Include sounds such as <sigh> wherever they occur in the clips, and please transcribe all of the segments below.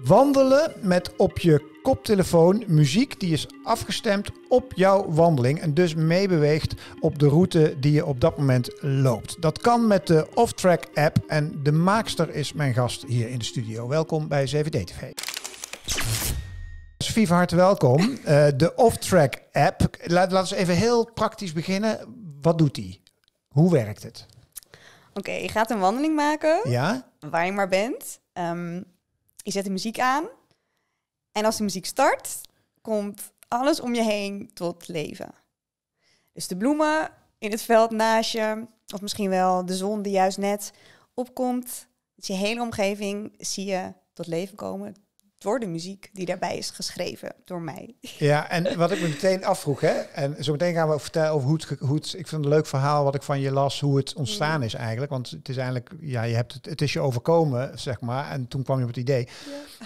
Wandelen met op je koptelefoon muziek die is afgestemd op jouw wandeling en dus meebeweegt op de route die je op dat moment loopt. Dat kan met de Off-Track app en de maakster is mijn gast hier in de studio. Welkom bij CVD TV. Vief, hartelijk welkom. Eh, de Off-Track app. laten we even heel praktisch beginnen. Wat doet die? Hoe werkt het? Oké, okay, je gaat een wandeling maken. Ja. Waar je maar bent. Um, je zet de muziek aan. En als de muziek start, komt alles om je heen tot leven. Dus de bloemen in het veld naast je, of misschien wel de zon die juist net opkomt. Dus je hele omgeving zie je tot leven komen door muziek die daarbij is geschreven door mij. Ja, en <laughs> wat ik me meteen afvroeg, hè, en zo meteen gaan we vertellen over hoe het, hoe het, ik vind het een leuk verhaal wat ik van je las, hoe het ontstaan mm. is eigenlijk, want het is eigenlijk, ja, je hebt het, het is je overkomen, zeg maar, en toen kwam je op het idee.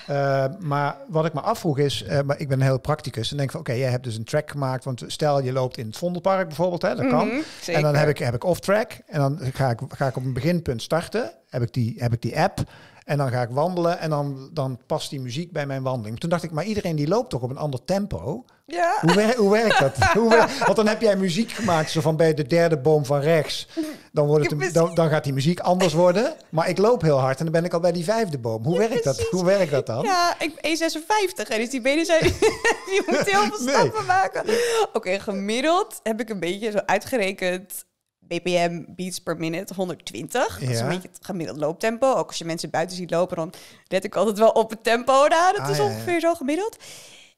Ja. Eh, maar wat ik me afvroeg is, eh, maar ik ben een heel practicus en denk van, oké, jij hebt dus een track gemaakt, want stel je loopt in het Vondelpark bijvoorbeeld, hè, dat kan, mhm, en dan heb ik, heb ik off-track en dan ga ik, ga ik op een beginpunt starten, heb ik die, heb ik die app. En dan ga ik wandelen en dan, dan past die muziek bij mijn wandeling. Toen dacht ik, maar iedereen die loopt toch op een ander tempo? Ja. Hoe, hoe werkt dat? <laughs> hoe want dan heb jij muziek gemaakt, zo van bij de derde boom van rechts. Dan, wordt het, dan, dan, gaat die muziek anders worden. Maar ik loop heel hard en dan ben ik al bij die vijfde boom. Hoe werkt dat? Hoe werkt dat dan? Ja, ik ben 56 en dus die benen zijn... <laughs> die moet heel veel stappen maken. Oké, gemiddeld heb ik een beetje zo uitgerekend BPM beats per minute 120. Dat is een beetje het gemiddeld looptempo. Ook als je mensen buiten ziet lopen, dan let ik altijd wel op het tempo daar. Dat ah, is ongeveer zo gemiddeld.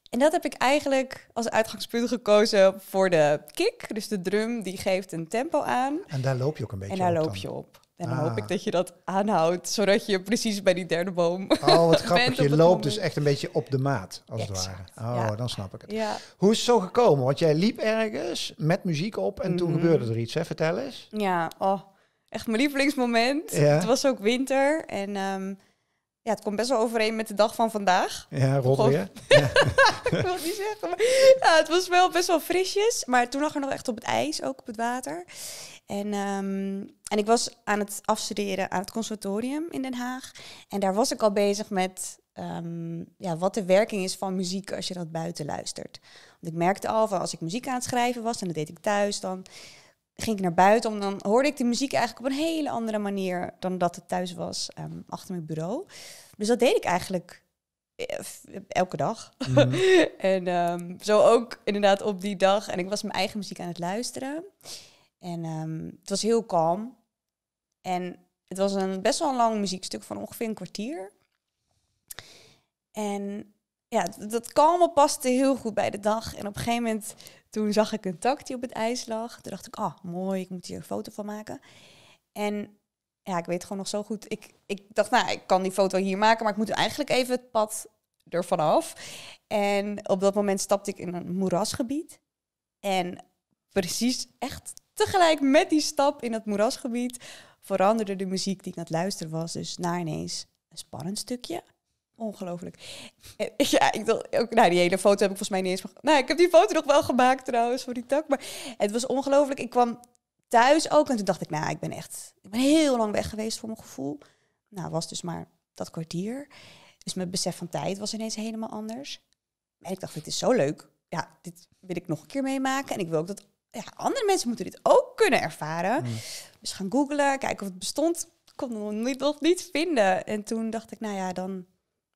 En dat heb ik eigenlijk als uitgangspunt gekozen voor de kick. Dus de drum, die geeft een tempo aan. En daar loop je ook een beetje op. En daar loop je op. En dan hoop ik ah. dat je dat aanhoudt, zodat je precies bij die derde boom. Oh, wat <laughs> grappig. je loopt dus echt een beetje op de maat, als het ware. Oh, dan snap ik het. Ja. Hoe is het zo gekomen? Want jij liep ergens met muziek op en toen mhm. gebeurde er iets. Hè? Vertel eens. Ja, oh, echt mijn lievelingsmoment. Het was ook winter en ehm, ja, het komt best wel overeen met de dag van vandaag. Ja, rot weer. <laughs> ik wil het niet zeggen. het was wel best wel frisjes, maar toen lag er nog echt op het ijs, ook op het water. En ehm, en ik was aan het afstuderen aan het conservatorium in Den Haag. En daar was ik al bezig met ehm, ja, wat de werking is van muziek als je dat buiten luistert. Want ik merkte al van als ik muziek aan het schrijven was, en dat deed ik thuis, dan ging ik naar buiten. Om, dan hoorde ik de muziek eigenlijk op een hele andere manier dan dat het thuis was ehm, achter mijn bureau. Dus dat deed ik eigenlijk eh, elke dag. Mhm. <laughs> en ehm, zo ook inderdaad op die dag. En ik was mijn eigen muziek aan het luisteren. En het was heel kalm. En het was een best wel een lang muziekstuk van ongeveer een kwartier. En ja, dat kalme paste heel goed bij de dag. En op een gegeven moment, toen zag ik een tak die op het ijs lag. Toen dacht ik, ah, oh, mooi, ik moet hier een foto van maken. En ja, ik weet gewoon nog zo goed. Ik, ik dacht, nou, ik kan die foto hier maken, maar ik moet eigenlijk even het pad ervan af. En op dat moment stapte ik in een moerasgebied. En precies echt tegelijk met die stap in dat moerasgebied veranderde de muziek die ik aan het luisteren was. Dus na ineens een spannend stukje. Ongelooflijk. Eh, <laughs> ja, ik dacht ook, nou, die hele foto heb ik volgens mij niet eens. Nou, ik heb die foto nog wel gemaakt trouwens voor die tak. Maar het was ongelooflijk. Ik kwam thuis ook en toen dacht ik, nou, ik ben echt, ik ben heel lang weg geweest voor mijn gevoel. Nou, was dus maar dat kwartier. Dus mijn besef van tijd was ineens helemaal anders. En ik dacht, dit is zo leuk. Ja, dit wil ik nog een keer meemaken. En ik wil ook dat ja, andere mensen moeten dit ook kunnen ervaren. Mm. Dus gaan googlen, kijken of het bestond. Kon het nog niet, nog niet vinden. En toen dacht ik, nou ja, dan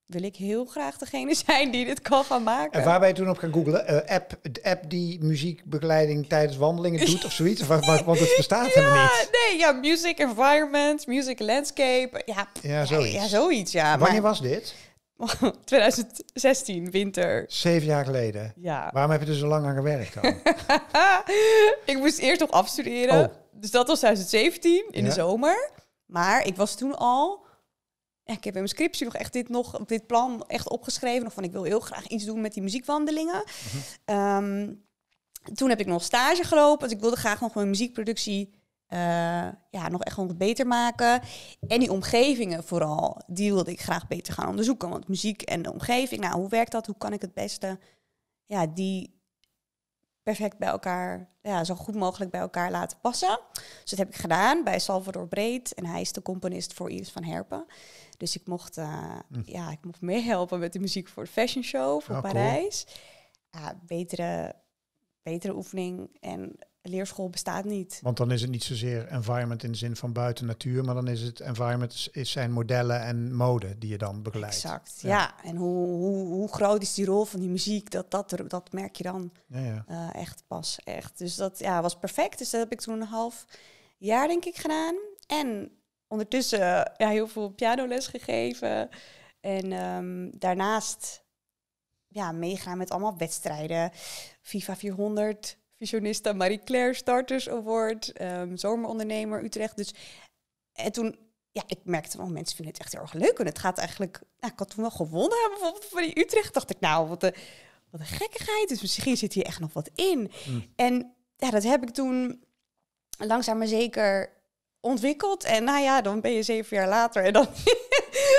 wil ik heel graag degene <laughs> zijn die dit kan gaan maken. En waar ben je toen op gaan googlen? Eh, app, de app die muziekbegeleiding tijdens wandelingen <laughs> doet of zoiets? Of, want het bestaat ja, helemaal niet. Nee, ja, music environment, music landscape. Ja, ja zoiets. Ja, zoiets ja. Wanneer was dit? 2016, <laughs> winter. Zeven jaar geleden? Ja. Waarom heb je er zo lang aan gewerkt dan? <laughs> ik moest eerst nog afstuderen. Oh. Dus dat was 2017, in de zomer. Maar ik was toen al... ik heb in mijn scriptie nog echt dit, nog, dit plan echt opgeschreven. van, ik wil heel graag iets doen met die muziekwandelingen. Mhm. Ehm, toen heb ik nog stage gelopen. Dus ik wilde graag nog mijn muziekproductie eh, ja, nog echt gewoon beter maken. En die omgevingen vooral, die wilde ik graag beter gaan onderzoeken. Want muziek en de omgeving, nou, hoe werkt dat? Hoe kan ik het beste ja, die perfect bij elkaar, ja, zo goed mogelijk bij elkaar laten passen? Dus dat heb ik gedaan bij Salvador Breed. En hij is de componist voor Iris van Herpen. Dus ik mocht, eh, hm. ja, ik mocht meehelpen met de muziek voor de fashion show voor oh, Parijs. betere, betere oefening en leerschool bestaat niet. Want dan is het niet zozeer environment in de zin van buiten natuur, maar dan is het environment is zijn modellen en mode die je dan begeleidt. Exact, ja. En hoe, hoe, hoe, groot is die rol van die muziek, dat, dat, dat merk je dan ja, ja. Eh, echt pas echt. Dus dat ja, was perfect. Dus dat heb ik toen een half jaar denk ik gedaan. En ondertussen eh, ja, heel veel pianoles gegeven. En ehm, daarnaast ja, meegaan met allemaal wedstrijden. FIFA 400, visionista Marie-Claire Starters Award, ehm, zomerondernemer Utrecht. Dus, en toen, ja, ik merkte wel, mensen vinden het echt heel erg leuk. En het gaat eigenlijk, nou, ik had toen wel gewonnen bijvoorbeeld van die Utrecht. Dacht ik, nou, wat een, wat een gekkigheid. Dus misschien zit hier echt nog wat in. Mm. En ja, dat heb ik toen langzaam maar zeker ontwikkeld. En nou ja, dan ben je zeven jaar later en dan,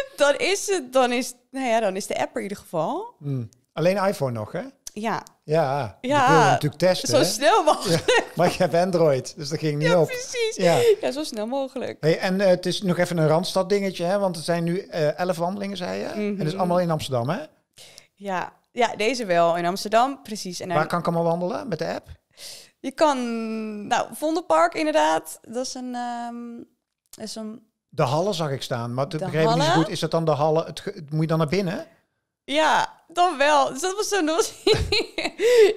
<laughs> dan is het, dan is, nou ja, dan is de app er in ieder geval. Mm. Alleen iPhone nog, hè? Ja. Ja, ja. je natuurlijk testen. Zo snel mogelijk. maar je hebt Android, dus dat ging niet ja, op. Precies. Ja, precies. Ja, zo snel mogelijk. Hey, en eh, het is nog even een Randstad dingetje, hè? want er zijn nu uh, elf wandelingen, zei je. Mhm. En dat is allemaal in Amsterdam, hè? Ja. ja, deze wel in Amsterdam, precies. En Waar kan ik allemaal wandelen met de app? Je kan, nou, Vondelpark inderdaad. Dat is een, ehm, is een... De Halle zag ik staan, maar ik begreep niet zo goed. Is dat dan de Halle, het, moet je dan naar binnen? Ja, dan wel. Dus dat was zo nog. <laughs>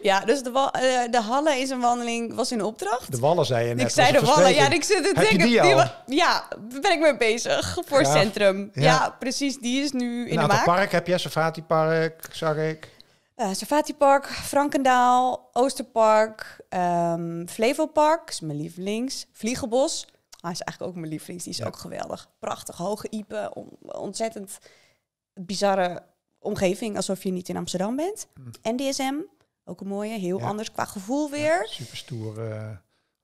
ja, dus de, eh, de Halle is een wandeling, was in opdracht. De Wallen zei je net. Ik zei de Wallen, ja, ik zit te denken. ja, daar ben ik mee bezig voor Centrum. Ja. precies, die is nu in de maak. park heb je, Safati Park, zag ik. Uh, Park, Frankendaal, Oosterpark, um, ehm, Flevolpark, is mijn lievelings, Vliegenbos. Hij ah, is eigenlijk ook mijn lievelings, die is ook geweldig. Prachtig, hoge iepen, ontzettend bizarre omgeving, alsof je niet in Amsterdam bent. en mm. NDSM, ook een mooie, heel anders qua gevoel weer. super stoer naar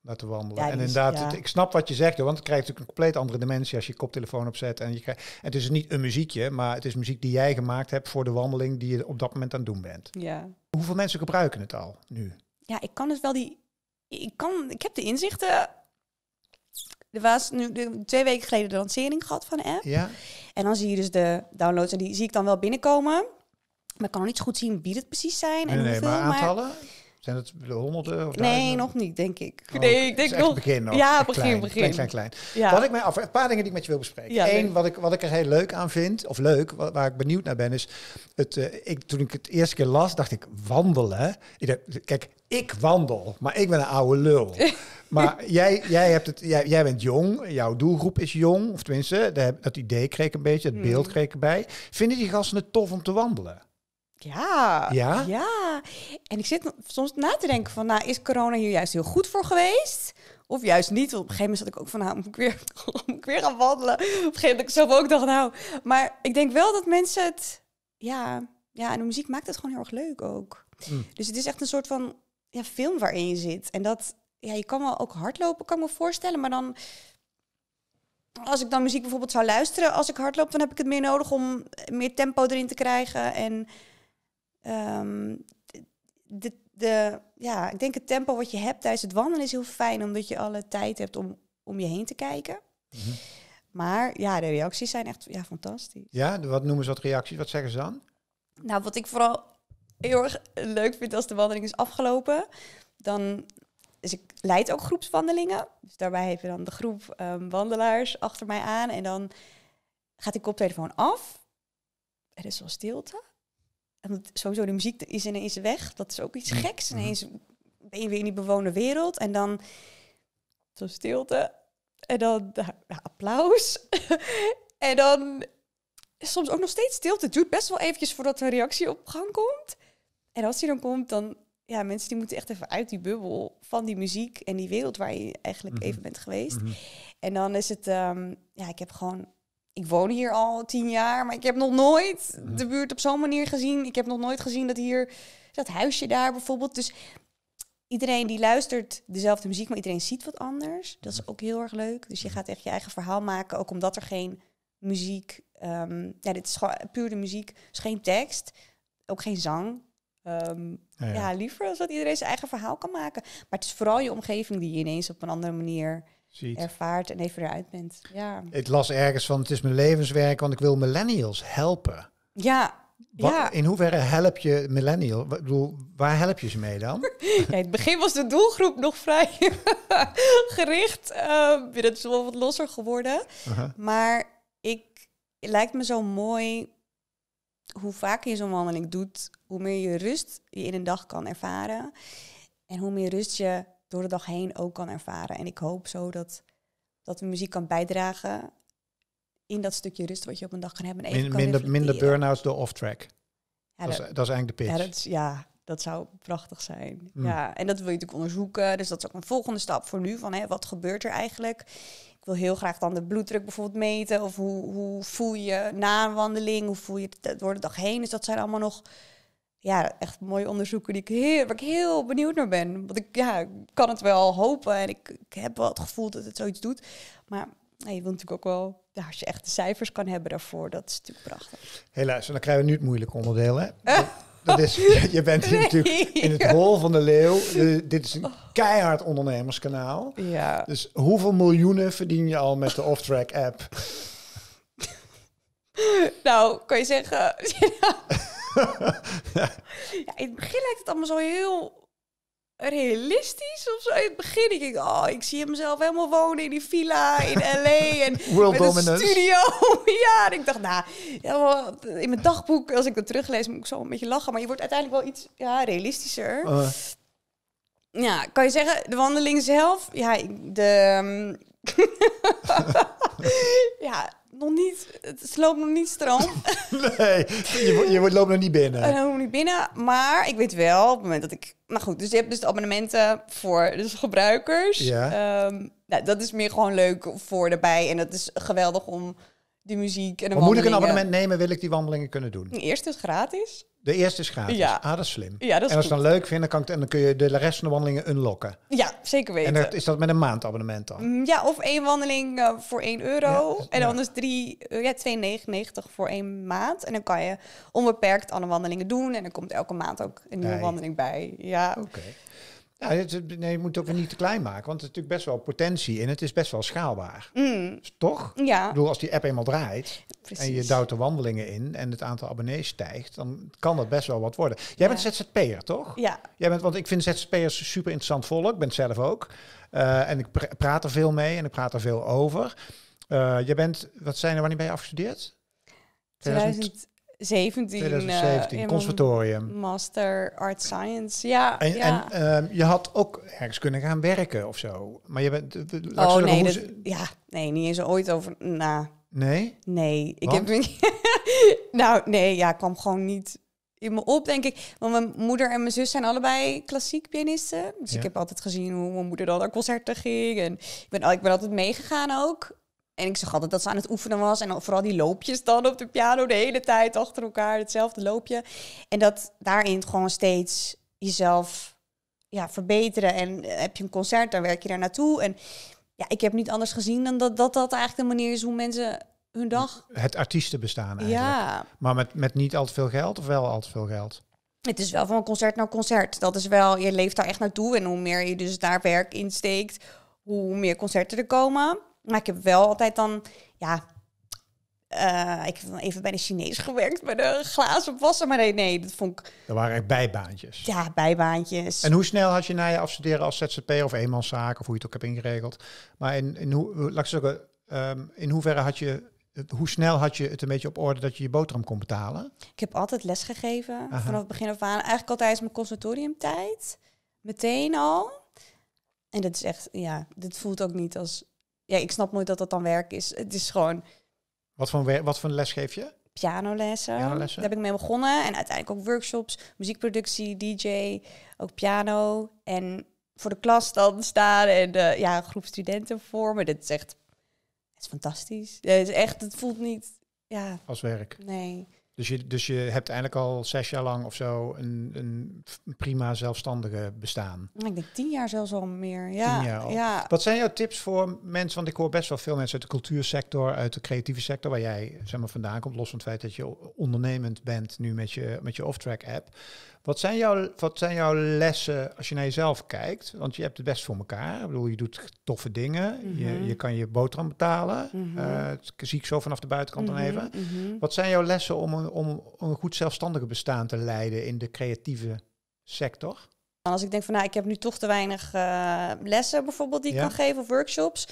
eh, te wandelen. en inderdaad, ik snap wat je zegt, want het krijgt natuurlijk een compleet andere dimensie als je, koptelefoon opzet. En je krijgt, het is niet een muziekje, maar het is muziek die jij gemaakt hebt voor de wandeling die je op dat moment aan het doen bent. Ja. Hoeveel mensen gebruiken het al nu? Ja, ik kan het wel die. Ik, kan, ik heb de inzichten er was nu twee weken geleden de lancering gehad van de app. Ja. En dan zie je dus de downloads en die zie ik dan wel binnenkomen. Maar ik kan nog niet zo goed zien wie het precies zijn en hoeveel. maar aantallen? Zijn het honderden of Nee, nog niet, denk ik. Oh, nee, ik denk nog... Begin nog. Ja, begin, klein, begin. Klein, klein, klein. Ja. Wat ik mij af... Een paar dingen die ik met je wil bespreken. Ja, Eén, wat ik, wat ik er heel leuk aan vind, of leuk, waar ik benieuwd naar ben, is... Het, eh, ik, toen ik het eerste keer las, dacht ik, wandelen? Ik kijk, ik wandel, maar ik ben een oude lul. <laughs> Maar jij, jij, hebt het, jij, jij, bent jong, jouw doelgroep is jong. Of tenminste, dat idee kreeg ik een beetje, het beeld hmm. kreeg ik erbij. Vinden die gasten het tof om te wandelen? Ja, ja, ja. En ik zit soms na te denken van, nou, is corona hier juist heel goed voor geweest? Of juist niet. Op een gegeven moment zat ik ook van, nou, moet ik weer, <laughs> moet ik weer gaan wandelen? Op een gegeven moment ik zelf ook dacht, nou. Maar ik denk wel dat mensen het, ja, ja, en de muziek maakt het gewoon heel erg leuk ook. Hmm. Dus het is echt een soort van ja, film waarin je zit. En dat, ja, je kan wel ook hardlopen, kan ik me voorstellen. Maar dan, als ik dan muziek bijvoorbeeld zou luisteren als ik hardloop, dan heb ik het meer nodig om meer tempo erin te krijgen. En ehm, de, de, ja, ik denk het tempo wat je hebt tijdens het wandelen is heel fijn, omdat je alle tijd hebt om, om je heen te kijken. Mhm. Maar ja, de reacties zijn echt ja, fantastisch. Ja, wat noemen ze dat reacties? Wat zeggen ze dan? Nou, wat ik vooral heel erg leuk vind als de wandeling is afgelopen, dan dus ik leid ook groepswandelingen. Dus daarbij heb je dan de groep ehm, wandelaars achter mij aan. En dan gaat die koptelefoon af. Er is wel stilte. En sowieso, de muziek is ineens weg. Dat is ook iets mm. geks. Mm-hmm. Ineens ben je weer in die bewoonde wereld. En dan zo stilte. En dan applaus. <laughs> en dan soms ook nog steeds stilte. Het duurt best wel eventjes voordat er een reactie op gang komt. En als die dan komt, dan ja, mensen die moeten echt even uit die bubbel van die muziek en die wereld waar je eigenlijk mhm. even bent geweest. Mhm. En dan is het, ehm, ja, ik heb gewoon, ik woon hier al tien jaar, maar ik heb nog nooit mhm. de buurt op zo'n manier gezien. Ik heb nog nooit gezien dat hier, dat huisje daar bijvoorbeeld. Dus iedereen die luistert dezelfde muziek, maar iedereen ziet wat anders. Dat is ook heel erg leuk. Dus je gaat echt je eigen verhaal maken, ook omdat er geen muziek, um, ja, dit is gewoon puur de muziek, geen tekst, ook geen zang. Ehm, ja, liever als liever iedereen zijn eigen verhaal kan maken. Maar het is vooral je omgeving die je ineens op een andere manier ervaart en even eruit bent. Ja. Ik las ergens van, het is mijn levenswerk, want ik wil millennials helpen. Ja, wat, ja. In hoeverre help je millennial? waar help je ze mee dan? <laughs> Ja, in het begin was de doelgroep nog vrij <laughs> gericht. Uh, ehm, het is wel wat losser geworden. Maar ik, het lijkt me zo mooi hoe vaker je zo'n wandeling doet, hoe meer je rust je in een dag kan ervaren. En hoe meer rust je door de dag heen ook kan ervaren. En ik hoop zo dat, dat de muziek kan bijdragen in dat stukje rust wat je op een dag kan hebben. En even minder, kan minder burn-outs door off-track. dat, is, eigenlijk de pitch. Ja, dat, zou prachtig zijn. Mm. Ja, en dat wil je natuurlijk onderzoeken. Dus dat is ook een volgende stap voor nu. Van, hè, wat gebeurt er eigenlijk ik wil heel graag dan de bloeddruk bijvoorbeeld meten. Of hoe, hoe voel je na een wandeling? Hoe voel je het door de dag heen? Dus dat zijn allemaal nog ja, echt mooie onderzoeken die ik heel, waar ik heel benieuwd naar ben. Want ik ja, kan het wel hopen en ik, ik, heb wel het gevoel dat het zoiets doet. Maar nee, je wilt natuurlijk ook wel, ja, als je echt de cijfers kan hebben daarvoor, dat is natuurlijk prachtig. Helaas, en dan krijgen we nu het moeilijke onderdeel. Hè? <laughs> dat is, oh. <laughs> je bent hier natuurlijk in het <laughs> hol van de leeuw. dit is een keihard ondernemerskanaal. Ja. Dus hoeveel miljoenen verdien je al met de off-track app? <laughs> Nou, kan je zeggen. ja, in het begin lijkt het allemaal zo heel realistisch of zo. In het begin ik oh, ik zie mezelf helemaal wonen in die villa in L.A. En <laughs> met een studio. <laughs> ja, en ik dacht, nou, in mijn dagboek, als ik dat teruglees, moet ik zo een beetje lachen. Maar je wordt uiteindelijk wel iets ja, realistischer. Oh, ja, kan je zeggen, de wandeling zelf, ja, de... Ehm, <laughs> ja, nog niet, het loopt nog niet stram. <laughs> nee, je, je loopt nog niet binnen. Ik <laughs> loop niet binnen, maar ik weet wel op het moment dat ik... Nou goed, dus je hebt dus de abonnementen voor dus gebruikers. Ja. Ehm, nou, dat is meer gewoon leuk voor erbij. En dat is geweldig om die muziek en de maar moet ik een abonnement nemen, wil ik die wandelingen kunnen doen? Eerst is gratis. De eerste is gratis. Ja. Ah, dat is slim. Ja, dat is en als je dan leuk vinden. kan ik, en dan kun je de rest van de wandelingen unlocken. Ja, zeker weten. En is dat met een maandabonnement dan? Mm, ja, of één wandeling eh, voor 1 euro. en dan is 3, eh, ja, 2,99 voor één maand. En dan kan je onbeperkt alle wandelingen doen. En er komt elke maand ook een nieuwe wandeling bij. Ja. Oké. Ja, het, nee, je moet het ook niet te klein maken, want het is natuurlijk best wel potentie in. Het is best wel schaalbaar. Mm. Dus toch? Ja. Ik bedoel, als die app eenmaal draait en je duwt de wandelingen in en het aantal abonnees stijgt, dan kan dat best wel wat worden. Jij bent ZZP'er, toch? Ja. Jij bent, want ik vind ZZP'ers super interessant volk, ik ben zelf ook. Eh, en ik praat er veel mee en ik praat er veel over. Uh, je bent, wat zijn er, wanneer ben je afgestudeerd? 2000... 17. 2017, eh, conservatorium. Master Art Science, ja. En, ehm, je had ook ergens kunnen gaan werken of zo. Maar je bent... oh nee, ja, nee, niet eens ooit over... na. nee? Nee. Ik heb, <laughs> nou nee, ja, kwam gewoon niet in me op, denk ik. Want mijn moeder en mijn zus zijn allebei klassiek pianisten. Dus ik heb altijd gezien hoe mijn moeder dan naar concerten ging. En ik ben, ik ben altijd meegegaan ook. En ik zag altijd dat ze aan het oefenen was. En vooral die loopjes dan op de piano de hele tijd achter elkaar. Hetzelfde loopje. En dat daarin gewoon steeds jezelf ja, verbeteren. En eh, heb je een concert, dan werk je daar naartoe. En ja, ik heb niet anders gezien dan dat dat, dat eigenlijk de manier is hoe mensen hun dag... Het artiestenbestaan eigenlijk. Ja. Maar met, met niet al te veel geld of wel al te veel geld? Het is wel van concert naar concert. Dat is wel, je leeft daar echt naartoe. En hoe meer je dus daar werk in steekt, hoe meer concerten er komen. Maar ik heb wel altijd dan, ja, eh, ik heb dan even bij de Chinees gewerkt, bij de glazen wassen. Maar nee, nee, dat vond ik... Dat waren echt bijbaantjes. Ja, bijbaantjes. En hoe snel had je na je afstuderen als zzp of eenmanszaak, of hoe je het ook heb ingeregeld? Maar in, in, hoe, laat ik zeggen, ehm, in hoeverre had je... Hoe snel had je het een beetje op orde dat je je boterham kon betalen? Ik heb altijd les gegeven, vanaf het begin af aan. Eigenlijk altijd mijn conservatoriumtijd. Meteen al. En dat is echt, ja, dit voelt ook niet als ja, ik snap nooit dat dat dan werk is. Het is gewoon... Wat voor, wat voor les geef je? Pianolessen. pianolessen. Daar heb ik mee begonnen. En uiteindelijk ook workshops, muziekproductie, DJ, ook piano. En voor de klas dan staan en eh, ja, een groep studenten vormen. Dit is echt het is fantastisch. Het is echt, het voelt niet... Ja. Als werk. Nee. Dus je, dus je hebt eigenlijk al zes jaar lang of zo een, een prima zelfstandige bestaan. Ik denk tien jaar zelfs al meer. Ja, tien jaar ja. Wat zijn jouw tips voor mensen? Want ik hoor best wel veel mensen uit de cultuursector, uit de creatieve sector, waar jij zeg maar, vandaan komt. Los van het feit dat je ondernemend bent nu met je, met je off-track app. Wat zijn, jouw, wat zijn jouw lessen als je naar jezelf kijkt? Want je hebt het best voor elkaar. Ik bedoel, je doet toffe dingen. je, mhm. je kan je boterham betalen. Mm eh, zie ik zo vanaf de buitenkant dan mhm, even. Mhm. Wat zijn jouw lessen om een, om een goed zelfstandige bestaan te leiden in de creatieve sector? Als ik denk van nou, ik heb nu toch te weinig eh, lessen bijvoorbeeld die ik kan geven of workshops.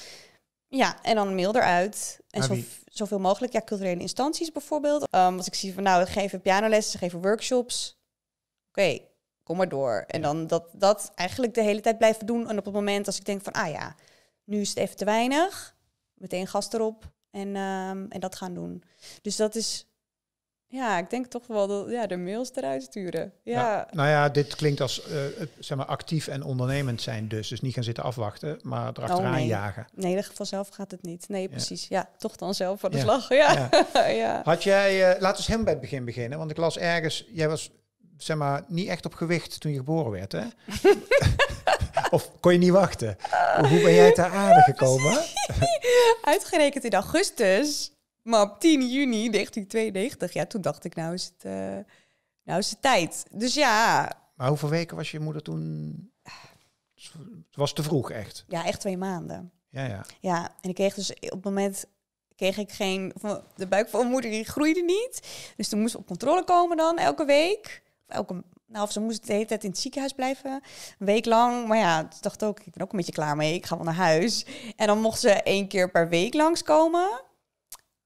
Ja, en dan mail eruit. En zo, zoveel mogelijk, ja, culturele instanties bijvoorbeeld. Ehm, als ik zie van nou, ik geef pianolessen, ze geven workshops. Oké, kom maar door. En dan dat, dat eigenlijk de hele tijd blijven doen. En op het moment als ik denk van, ah ja, nu is het even te weinig, meteen gas erop en, ehm, en dat gaan doen. Dus dat is, ja, ik denk toch wel dat, ja, de mails eruit sturen. Ja. Nou, nou ja, dit klinkt als eh, zeg maar actief en ondernemend zijn dus. Dus niet gaan zitten afwachten, maar erachteraan oh, nee. jagen. Nee, geval vanzelf gaat het niet. Nee, precies. Ja, toch dan zelf aan de slag. Ja. ja. <laughs> Had jij, eh, laten we hem bij het begin beginnen. Want ik las ergens, jij was zeg maar, niet echt op gewicht toen je geboren werd, hè? <laughs> of kon je niet wachten? Hoe ben jij daar aarde gekomen? Uitgerekend in augustus, maar op 10 juni 1992. Ja, toen dacht ik, nou is het, eh, nou is het tijd. Dus ja. Maar hoeveel weken was je moeder toen? Het was te vroeg, echt? Ja, echt twee maanden. Ja, ja. Ja, en ik kreeg dus op het moment kreeg ik geen. De buik van moeder groeide niet. Dus toen moest op controle komen dan elke week elke, nou, ze moest de hele tijd in het ziekenhuis blijven, een week lang. Maar ja, toen dacht ook, ik ben ook een beetje klaar mee, ik ga wel naar huis. En dan mocht ze één keer per week langskomen.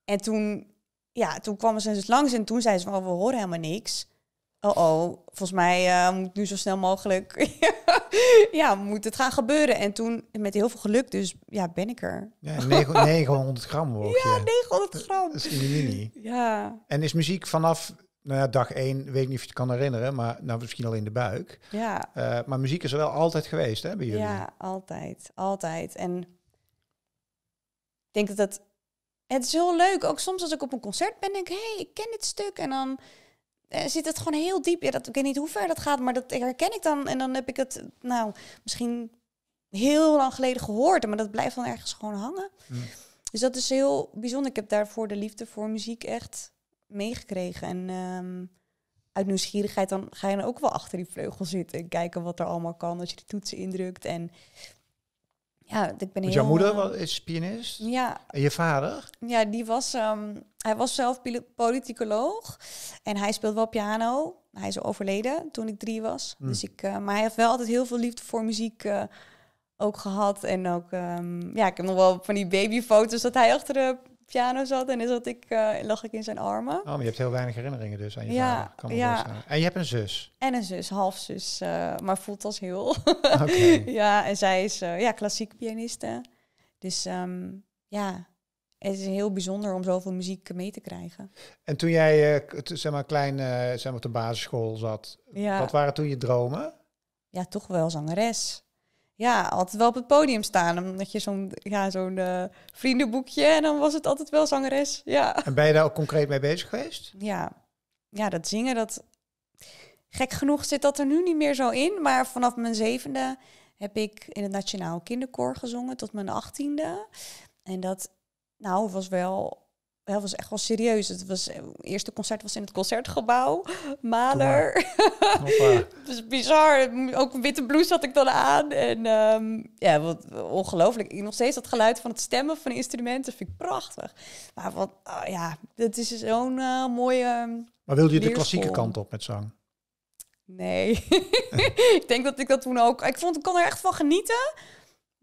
En toen, ja, toen kwamen ze dus langs en toen zei ze van, oh, we horen helemaal niks. Oh oh, volgens mij eh, moet nu zo snel mogelijk, <laughs> ja, moet het gaan gebeuren. En toen, met heel veel geluk dus, ja, ben ik er. Ja, 900 gram hoor. <laughs> Ja, 900 gram. is in de mini. Ja. En is muziek vanaf nou ja, dag één, weet ik niet of je het kan herinneren, maar nou, misschien alleen de buik. Ja. Eh, maar muziek is er wel altijd geweest, hè, bij jullie? Ja, altijd. Altijd. En ik denk dat dat... Het is heel leuk. Ook soms als ik op een concert ben, denk ik, hé, hey, ik ken dit stuk. En dan eh, zit het gewoon heel diep. Ja, dat, ik weet niet hoe ver dat gaat, maar dat herken ik dan. En dan heb ik het, nou, misschien heel lang geleden gehoord. Maar dat blijft dan ergens gewoon hangen. Mm. Dus dat is heel bijzonder. Ik heb daarvoor de liefde voor muziek echt meegekregen. En ehm, uit nieuwsgierigheid dan ga je dan ook wel achter die vleugel zitten en kijken wat er allemaal kan als je de toetsen indrukt. En ja, ik ben Want jouw moeder ehm, is pianist? Ja. En je vader? Ja, die was... Um, hij was zelf politicoloog. En hij speelde wel piano. Hij is overleden toen ik drie was. Hmm. Dus ik, eh, maar hij heeft wel altijd heel veel liefde voor muziek eh, ook gehad. En ook... ja, ik heb nog wel van die babyfoto's dat hij achter de piano zat en dat ik, eh, lag ik in zijn armen. Oh, maar je hebt heel weinig herinneringen dus aan je ja, vader. Kan ja. En je hebt een zus? En een zus, halfzus, uh, eh, maar voelt als heel. Oké. <laughs> ja, en zij is uh, ja, klassiek pianiste. Dus ehm, ja, het is heel bijzonder om zoveel muziek mee te krijgen. En toen jij zeg maar, klein zeg maar, op de basisschool zat, ja. wat waren toen je dromen? Ja, toch wel zangeres ja, altijd wel op het podium staan. Omdat je zo'n ja, zo'n eh, vriendenboekje en dan was het altijd wel zangeres. Ja. En ben je daar ook concreet mee bezig geweest? Ja, ja dat zingen, dat... Gek genoeg zit dat er nu niet meer zo in. Maar vanaf mijn zevende heb ik in het Nationaal Kinderkoor gezongen tot mijn achttiende. En dat nou, was wel dat was echt wel serieus. Het was, eh, eerste concert was in het concertgebouw. Maler. is <laughs> bizar. Ook een witte blouse had ik dan aan. En ehm, ja, wat ongelooflijk. Nog steeds dat geluid van het stemmen van instrumenten vind ik prachtig. Maar wat, ah, ja, dat is zo'n eh, mooie. Ehm, maar wilde je de klassieke kant op met zang? Nee. <laughs> ik denk dat ik dat toen ook. Ik vond ik kon er echt van genieten.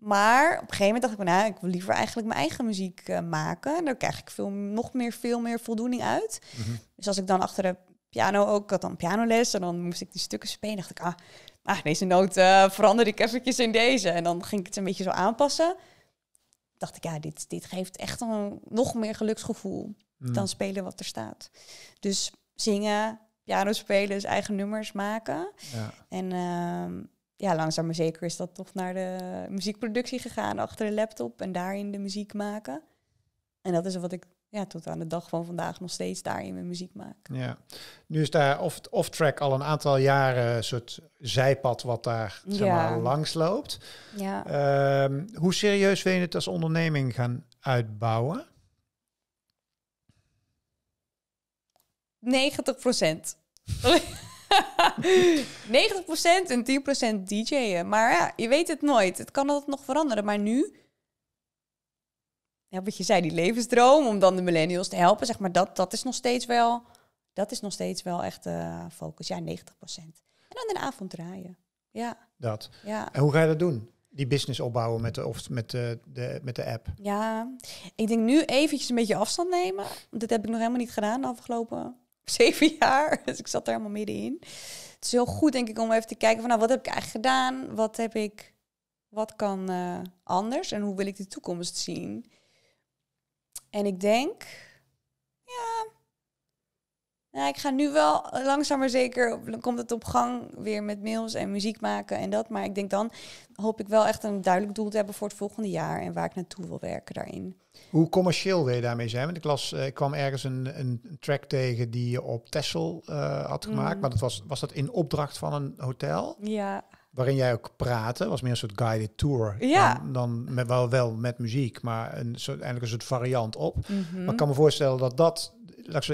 Maar op een gegeven moment dacht ik, nou, ik wil liever eigenlijk mijn eigen muziek uh, maken. Daar krijg ik veel, nog meer, veel meer voldoening uit. Mhm. Dus als ik dan achter de piano ook, had dan pianoles en dan moest ik die stukken spelen. dacht ik, ah, ah deze noten uh, verander ik eventjes in deze. En dan ging ik het een beetje zo aanpassen. Dacht ik, ja, dit, dit geeft echt een nog meer geluksgevoel mhm. dan spelen wat er staat. Dus zingen, piano spelen, dus eigen nummers maken. Ja. En ehm, ja, langzaam maar zeker is dat toch naar de muziekproductie gegaan achter de laptop en daarin de muziek maken. En dat is wat ik ja, tot aan de dag van vandaag nog steeds daarin mijn muziek maak. Ja, nu is daar off-track al een aantal jaren een soort zijpad wat daar zeg maar, langs loopt. Ja. Ehm, hoe serieus wil je het als onderneming gaan uitbouwen? 90 procent. <laughs> 90% <laughs> en 10% DJ'en. Maar ja, je weet het nooit. Het kan altijd nog veranderen. Maar nu, ja, wat je zei, die levensdroom om dan de millennials te helpen, zeg maar, dat, dat is nog steeds wel, dat is nog steeds wel echt eh, focus. Ja, 90%. En dan de avond draaien. Ja. Dat. Ja. En hoe ga je dat doen? die business opbouwen met de, of met de, de, met de app? Ja, ik denk nu eventjes een beetje afstand nemen. Dat heb ik nog helemaal niet gedaan de afgelopen <laughs> zeven jaar. <laughs> Dus ik zat er helemaal middenin. Het is heel goed, denk ik, om even te kijken van nou, wat heb ik eigenlijk gedaan? Wat heb ik, wat kan eh, anders? En hoe wil ik de toekomst zien? En ik denk, ja, nou, ik ga nu wel langzaam maar zeker, dan komt het op gang weer met mails en muziek maken en dat. Maar ik denk dan hoop ik wel echt een duidelijk doel te hebben voor het volgende jaar en waar ik naartoe wil werken daarin. Hoe commercieel wil je daarmee zijn? Want ik, las, eh, ik kwam ergens een, een track tegen die je op Texel eh, had gemaakt. Mm. Maar dat was, was dat in opdracht van een hotel? Ja. Waarin jij ook praatte, was meer een soort guided tour. Ja. Dan, wel, wel met muziek, maar een soort, eigenlijk een soort variant op. Mhm. Maar ik kan me voorstellen dat dat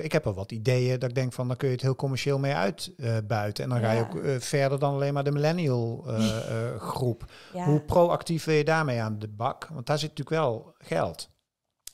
ik heb al wat ideeën dat ik denk van, dan kun je het heel commercieel mee uitbuiten. en dan ga je ook eh, verder dan alleen maar de millennial eh, <laughs> eh, groep. Hoe proactief ben je daarmee aan de bak? Want daar zit natuurlijk wel geld.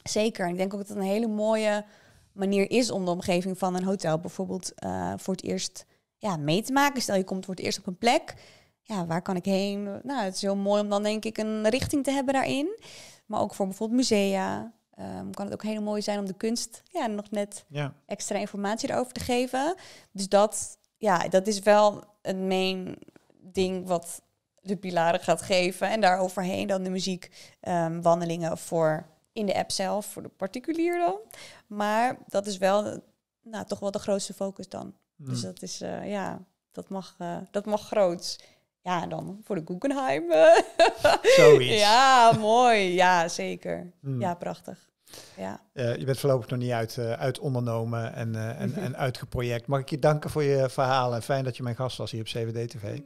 Zeker. Ik denk ook dat het een hele mooie manier is om de omgeving van een hotel bijvoorbeeld voor het eerst ja, mee te maken. Stel je komt voor het eerst op een plek. Ja, waar kan ik heen? Nou, het is heel mooi om dan denk ik een richting te hebben daarin. Maar ook voor bijvoorbeeld musea, Ehm, kan het ook heel mooi zijn om de kunst ja, nog net extra informatie erover te geven. Dus dat, ja, dat is wel het main ding wat de pilaren gaat geven. En daaroverheen dan de muziekwandelingen ehm, um, voor in de app zelf, voor de particulier dan. Maar dat is wel nou, toch wel de grootste focus dan. Dus mm. dat is, eh, ja, dat mag, eh, dat mag groots ja, dan voor de Guggenheim. <laughs> Zoiets. ja, mooi. Ja, zeker. Hmm. Ja, prachtig. Ja. Eh, je bent voorlopig nog niet uit, eh, uit ondernomen en, eh, en, <laughs> en uitgeproject. Mag ik je danken voor je verhalen. Fijn dat je mijn gast was hier op CWD-TV.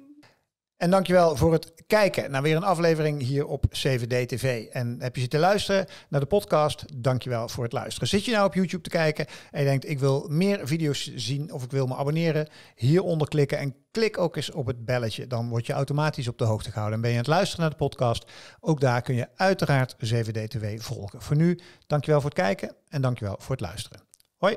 En dankjewel voor het kijken naar weer een aflevering hier op CVD TV. En heb je zitten luisteren naar de podcast? Dankjewel voor het luisteren. Zit je nou op YouTube te kijken en je denkt ik wil meer video's zien of ik wil me abonneren? Hieronder klikken en klik ook eens op het belletje. Dan word je automatisch op de hoogte gehouden. En ben je aan het luisteren naar de podcast? Ook daar kun je uiteraard CVD TV volgen. Voor nu, dankjewel voor het kijken en dankjewel voor het luisteren. Hoi!